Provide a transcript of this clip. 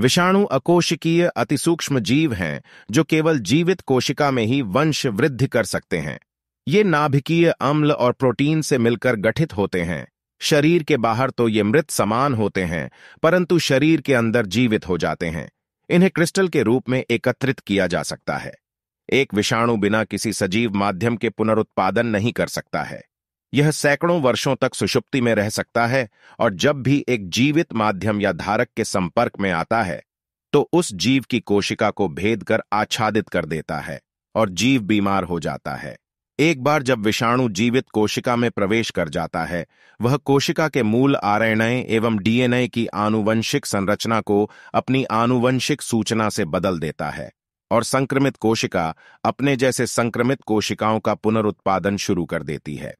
विषाणु अकोशिकीय अतिसूक्ष्म जीव हैं जो केवल जीवित कोशिका में ही वंश वृद्धि कर सकते हैं ये नाभिकीय अम्ल और प्रोटीन से मिलकर गठित होते हैं शरीर के बाहर तो ये मृत समान होते हैं परंतु शरीर के अंदर जीवित हो जाते हैं इन्हें क्रिस्टल के रूप में एकत्रित किया जा सकता है एक विषाणु बिना किसी सजीव माध्यम के पुनरुत्पादन नहीं कर सकता है यह सैकड़ों वर्षों तक सुषुप्ति में रह सकता है और जब भी एक जीवित माध्यम या धारक के संपर्क में आता है तो उस जीव की कोशिका को भेद कर आच्छादित कर देता है और जीव बीमार हो जाता है एक बार जब विषाणु जीवित कोशिका में प्रवेश कर जाता है वह कोशिका के मूल आरएनए एवं डीएनए की आनुवंशिक संरचना को अपनी आनुवंशिक सूचना से बदल देता है और संक्रमित कोशिका अपने जैसे संक्रमित कोशिकाओं का पुनरुत्पादन शुरू कर देती है